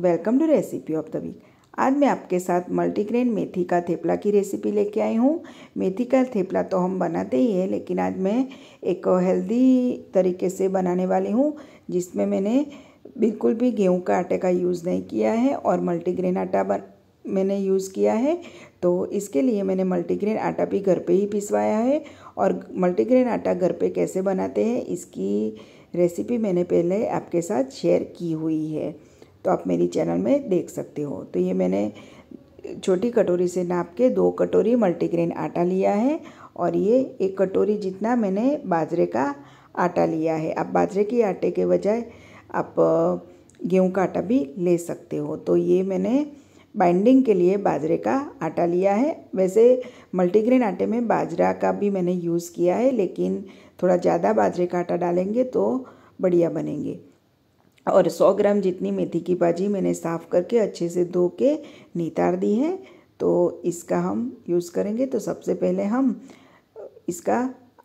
welcome to recipe of the week आज मैं आपके साथ मल्टीग्रेन मेथी का थेपला की रेसिपी लेके आई हूँ मेथी का थेपला तो हम बनाते ही हैं लेकिन आज मैं एक हेल्दी तरीके से बनाने वाली हूँ जिसमें मैंने बिल्कुल भी गेहूं का आटे का यूज़ नहीं किया है और मल्टीग्रेन आटा बन मैंने यूज़ किया है तो इसके लिए मैंने मल्टीग्रेन आटा भी घर पे ही पिसवाया है और मल्टीग्रेन आटा घर पे कैसे बनाते हैं इसकी रेसिपी मैंने पहले आपके साथ शेयर की हुई है तो आप मेरी चैनल में देख सकते हो तो ये मैंने छोटी कटोरी से नाप के दो कटोरी मल्टीग्रेन आटा लिया है और ये एक कटोरी जितना मैंने बाजरे का आटा लिया है आप बाजरे के आटे के बजाय आप गेहूं का आटा भी ले सकते हो तो ये मैंने बाइंडिंग के लिए बाजरे का आटा लिया है वैसे मल्टीग्रेन आटे में बाजरा का भी मैंने यूज़ किया है लेकिन थोड़ा ज़्यादा बाजरे का आटा डालेंगे तो बढ़िया बनेंगे और 100 ग्राम जितनी मेथी की भाजी मैंने साफ़ करके अच्छे से धो के नितार दी है तो इसका हम यूज़ करेंगे तो सबसे पहले हम इसका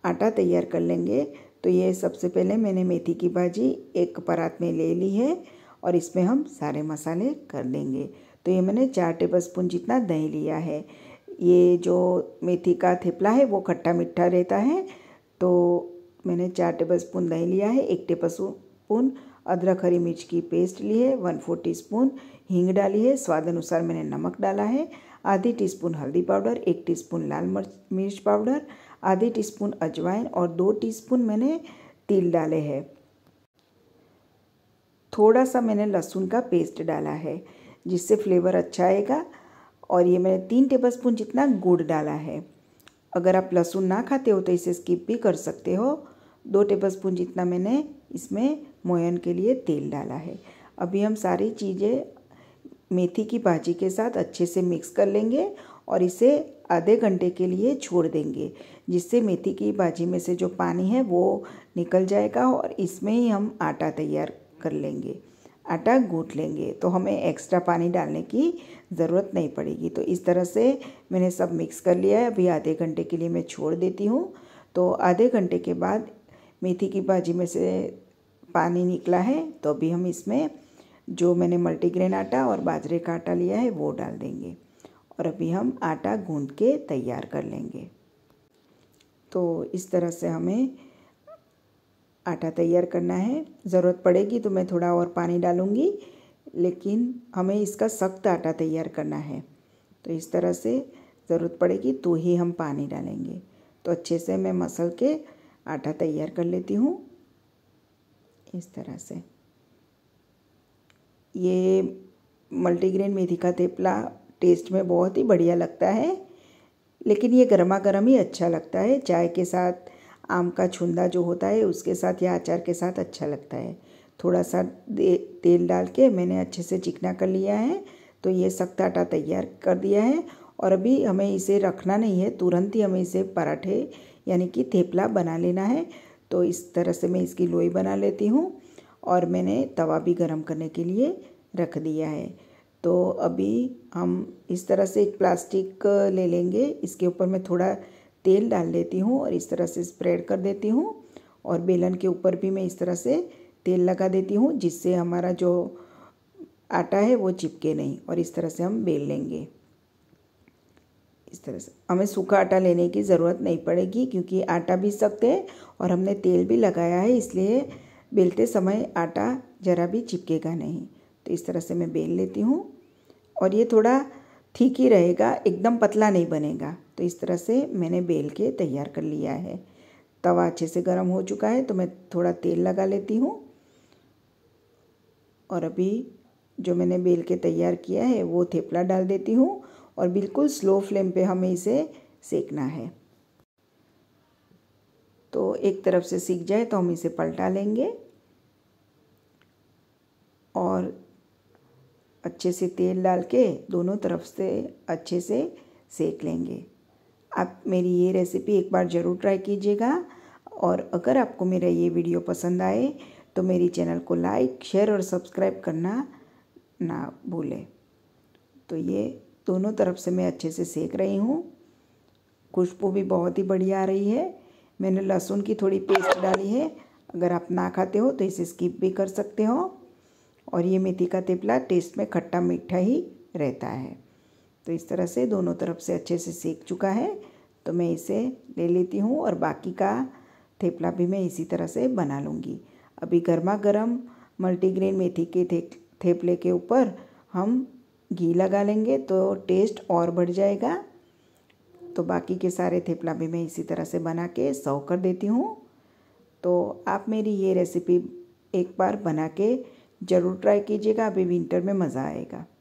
आटा तैयार कर लेंगे तो ये सबसे पहले मैंने मेथी की भाजी एक परात में ले ली है और इसमें हम सारे मसाले कर लेंगे तो ये मैंने चार टेबल स्पून जितना दही लिया है ये जो मेथी का थेपला है वो खट्टा मीठा रहता है तो मैंने चार टेबल स्पून दही लिया है एक टेबल स्पून अदरक हरी मिर्च की पेस्ट ली है वन फोर टी स्पून हींग डाली है स्वाद अनुसार मैंने नमक डाला है आधी टी स्पून हल्दी पाउडर एक टी स्पून लाल मिर्च मिर्च पाउडर आधी टी स्पून अजवाइन और दो टी स्पून मैंने तिल डाले हैं थोड़ा सा मैंने लहसुन का पेस्ट डाला है जिससे फ्लेवर अच्छा आएगा और ये मैंने तीन टेबलस्पून जितना गुड़ डाला है अगर आप लहसुन ना खाते हो तो इसे स्किप भी कर सकते हो दो टेबल स्पून जितना मैंने इसमें मोयन के लिए तेल डाला है अभी हम सारी चीज़ें मेथी की भाजी के साथ अच्छे से मिक्स कर लेंगे और इसे आधे घंटे के लिए छोड़ देंगे जिससे मेथी की भाजी में से जो पानी है वो निकल जाएगा और इसमें ही हम आटा तैयार कर लेंगे आटा गूँथ लेंगे तो हमें एक्स्ट्रा पानी डालने की ज़रूरत नहीं पड़ेगी तो इस तरह से मैंने सब मिक्स कर लिया है अभी आधे घंटे के लिए मैं छोड़ देती हूँ तो आधे घंटे के बाद मेथी की भाजी में से पानी निकला है तो अभी हम इसमें जो मैंने मल्टीग्रेन आटा और बाजरे का आटा लिया है वो डाल देंगे और अभी हम आटा गूंद के तैयार कर लेंगे तो इस तरह से हमें आटा तैयार करना है ज़रूरत पड़ेगी तो मैं थोड़ा और पानी डालूँगी लेकिन हमें इसका सख्त आटा तैयार करना है तो इस तरह से ज़रूरत पड़ेगी तो ही हम पानी डालेंगे तो अच्छे से मैं मसल के आटा तैयार कर लेती हूँ इस तरह से ये मल्टीग्रेन मेथी का तेपला टेस्ट में बहुत ही बढ़िया लगता है लेकिन ये गर्मा गर्म ही अच्छा लगता है चाय के साथ आम का छुंदा जो होता है उसके साथ या अचार के साथ अच्छा लगता है थोड़ा सा तेल डाल के मैंने अच्छे से चिकना कर लिया है तो ये सख्त आटा तैयार कर दिया है और अभी हमें इसे रखना नहीं है तुरंत ही हमें इसे पराठे यानी कि थेपला बना लेना है तो इस तरह से मैं इसकी लोई बना लेती हूँ और मैंने तवा भी गर्म करने के लिए रख दिया है तो अभी हम इस तरह से एक प्लास्टिक ले लेंगे इसके ऊपर मैं थोड़ा तेल डाल देती हूँ और इस तरह से स्प्रेड कर देती हूँ और बेलन के ऊपर भी मैं इस तरह से तेल लगा देती हूँ जिससे हमारा जो आटा है वो चिपके नहीं और इस तरह से हम बेल लेंगे इस तरह से हमें सूखा आटा लेने की ज़रूरत नहीं पड़ेगी क्योंकि आटा भी सख्त है और हमने तेल भी लगाया है इसलिए बेलते समय आटा ज़रा भी चिपकेगा नहीं तो इस तरह से मैं बेल लेती हूँ और ये थोड़ा ठीक ही रहेगा एकदम पतला नहीं बनेगा तो इस तरह से मैंने बेल के तैयार कर लिया है तवा अच्छे से गर्म हो चुका है तो मैं थोड़ा तेल लगा लेती हूँ और अभी जो मैंने बेल के तैयार किया है वो थेपला डाल देती हूँ और बिल्कुल स्लो फ्लेम पे हमें इसे सेकना है तो एक तरफ से सीख जाए तो हम इसे पलटा लेंगे और अच्छे से तेल डाल के दोनों तरफ से अच्छे से सेक लेंगे आप मेरी ये रेसिपी एक बार ज़रूर ट्राई कीजिएगा और अगर आपको मेरा ये वीडियो पसंद आए तो मेरी चैनल को लाइक शेयर और सब्सक्राइब करना ना भूलें तो ये दोनों तरफ से मैं अच्छे से सेक रही हूँ खुशबू भी बहुत ही बढ़िया आ रही है मैंने लहसुन की थोड़ी पेस्ट डाली है अगर आप ना खाते हो तो इसे स्किप भी कर सकते हो और ये मेथी का तिपला टेस्ट में खट्टा मीठा ही रहता है तो इस तरह से दोनों तरफ से अच्छे से सेक चुका है तो मैं इसे ले लेती हूँ और बाकी का थेपला भी मैं इसी तरह से बना लूँगी अभी गर्मा गर्म मल्टीग्रेन मेथी के थे थेपले के ऊपर हम घी लगा लेंगे तो टेस्ट और बढ़ जाएगा तो बाकी के सारे थेपला भी मैं इसी तरह से बना के सर्व कर देती हूँ तो आप मेरी ये रेसिपी एक बार बना के ज़रूर ट्राई कीजिएगा अभी विंटर में मज़ा आएगा